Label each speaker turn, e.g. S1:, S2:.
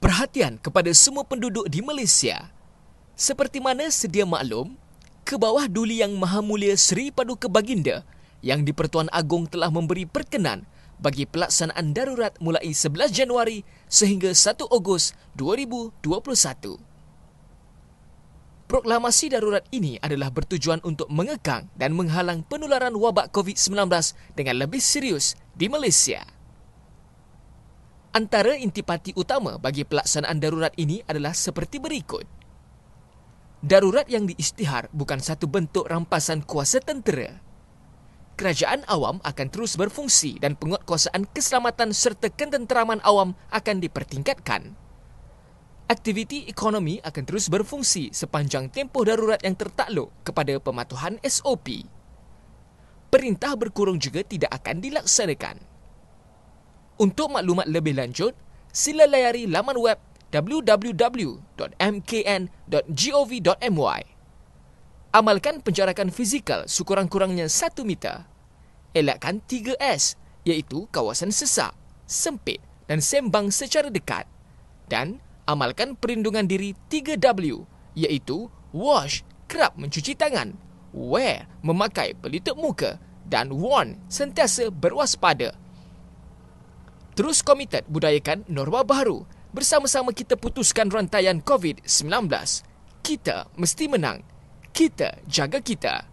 S1: perhatian kepada semua penduduk di Malaysia. Seperti mana sedia maklum, ke bawah duli yang maha mulia Sri Paduka Baginda yang di-Pertuan Agong telah memberi perkenan bagi pelaksanaan darurat mulai 11 Januari sehingga 1 Ogos 2021. Proklamasi darurat ini adalah bertujuan untuk mengekang dan menghalang penularan wabak COVID-19 dengan lebih serius di Malaysia. Antara intipati utama bagi pelaksanaan darurat ini adalah seperti berikut. Darurat yang diisytihar bukan satu bentuk rampasan kuasa tentera. Kerajaan awam akan terus berfungsi dan penguatkuasaan keselamatan serta ketenteraman awam akan dipertingkatkan. Aktiviti ekonomi akan terus berfungsi sepanjang tempoh darurat yang tertakluk kepada pematuhan SOP. Perintah berkurung juga tidak akan dilaksanakan. Untuk maklumat lebih lanjut, sila layari laman web www.mkn.gov.my. Amalkan penjarakan fizikal sekurang-kurangnya 1 meter. Elakkan 3S iaitu kawasan sesak, sempit dan sembang secara dekat. Dan amalkan perlindungan diri 3W iaitu wash, kerap mencuci tangan, wear, memakai pelitup muka dan warn sentiasa berwaspada terus komited budayakan norma baru. Bersama-sama kita putuskan rantaian COVID-19. Kita mesti menang. Kita jaga kita.